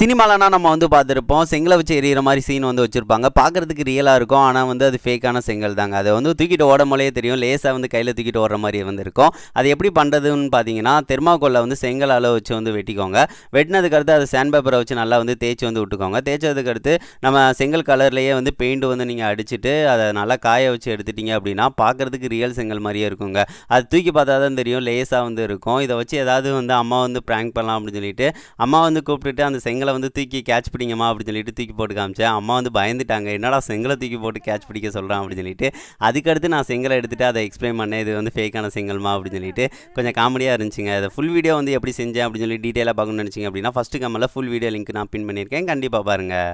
சினிமாலனா நம்ம வந்து பார்த்துருப்போம் செங்கலை வச்சு எரியிற மாதிரி சீன் வந்து வச்சுருப்பாங்க பார்க்குறதுக்கு ரியலாக இருக்கும் ஆனால் வந்து அது ஃபேக்கான செங்கல் தாங்க அதை வந்து தூக்கிட்டு ஓட போலே தெரியும் லேசாக வந்து கையில் தூக்கிட்டு ஓடுற மாதிரி வந்து இருக்கும் அது எப்படி பண்ணுறதுன்னு பார்த்தீங்கன்னா தெர்மாக்கோலில் வந்து செங்கல் அளவு வச்சு வந்து வெட்டிக்கோங்க வெட்டினதுக்கு அடுத்து அதை சேண்ட் பேப்பரை வச்சு நல்லா வந்து தேய்ச்சி வந்து விட்டுக்கோங்க தேய்ச்சதுக்கடுத்து அடுத்து நம்ம செங்கல் கலர்லேயே வந்து பெயிண்ட் வந்து நீங்கள் அடிச்சுட்டு அதை நல்லா காய வச்சு எடுத்துட்டீங்க அப்படின்னா பார்க்குறதுக்கு ரியல் செங்கல் மாதிரியே இருக்குங்க அது தூக்கி பார்த்தா தான் தெரியும் லேஸாக வந்து இருக்கும் இதை வச்சு ஏதாவது வந்து அம்மா வந்து ப்ராங்க் பண்ணலாம் அப்படின்னு சொல்லிட்டு அம்மா வந்து கூப்பிட்டுட்டு அந்த செங்கலை செங்கலை வந்து தூக்கி கேட்ச் பிடிங்கம்மா அப்படின்னு சொல்லிட்டு தூக்கி போட்டு காமிச்சேன் அம்மா வந்து பயந்துட்டாங்க என்னடா செங்கலை தூக்கி போட்டு கேட்ச் பிடிக்க சொல்கிறான் அப்படின்னு சொல்லிட்டு அதுக்கடுத்து நான் செங்கலை எடுத்துகிட்டு அதை எக்ஸ்பிளைன் பண்ணேன் இது வந்து ஃபேக்கான செங்கல்மா அப்படின்னு சொல்லிட்டு கொஞ்சம் காமெடியாக இருந்துச்சுங்க அதை ஃபுல் வீடியோ வந்து எப்படி செஞ்சேன் அப்படின்னு சொல்லி டீட்டெயிலாக பார்க்கணும்னு நினச்சிங்க அப்படின்னா ஃபஸ்ட்டு கம்மலில் ஃபுல் வீடியோ லிங்க் நான் பின் பண்ணியிருக்கேன் கண்டிப்பாக பாருங்கள்